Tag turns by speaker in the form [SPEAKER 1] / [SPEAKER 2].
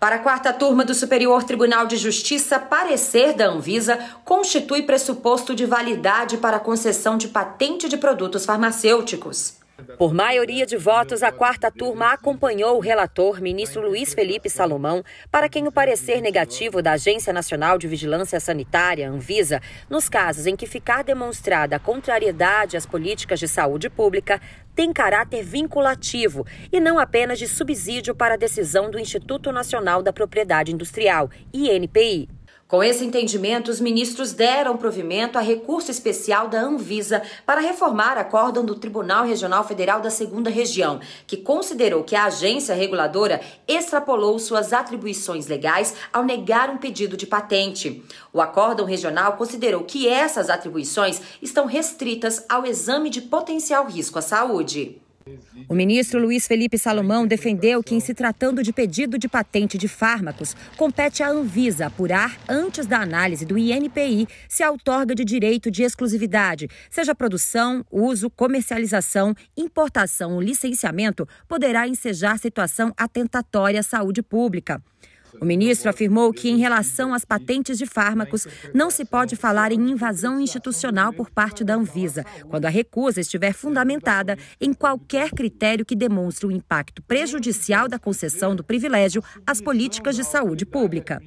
[SPEAKER 1] Para a quarta turma do Superior Tribunal de Justiça, parecer da Anvisa constitui pressuposto de validade para a concessão de patente de produtos farmacêuticos. Por maioria de votos, a quarta turma acompanhou o relator, ministro Luiz Felipe Salomão, para quem o parecer negativo da Agência Nacional de Vigilância Sanitária, Anvisa, nos casos em que ficar demonstrada contrariedade às políticas de saúde pública, tem caráter vinculativo e não apenas de subsídio para a decisão do Instituto Nacional da Propriedade Industrial, INPI. Com esse entendimento, os ministros deram provimento a recurso especial da Anvisa para reformar a acórdão do Tribunal Regional Federal da Segunda Região, que considerou que a agência reguladora extrapolou suas atribuições legais ao negar um pedido de patente. O acórdão regional considerou que essas atribuições estão restritas ao exame de potencial risco à saúde. O ministro Luiz Felipe Salomão defendeu que, em se tratando de pedido de patente de fármacos, compete à Anvisa apurar, antes da análise do INPI, se a outorga de direito de exclusividade, seja produção, uso, comercialização, importação ou licenciamento, poderá ensejar situação atentatória à saúde pública. O ministro afirmou que, em relação às patentes de fármacos, não se pode falar em invasão institucional por parte da Anvisa, quando a recusa estiver fundamentada em qualquer critério que demonstre o impacto prejudicial da concessão do privilégio às políticas de saúde pública.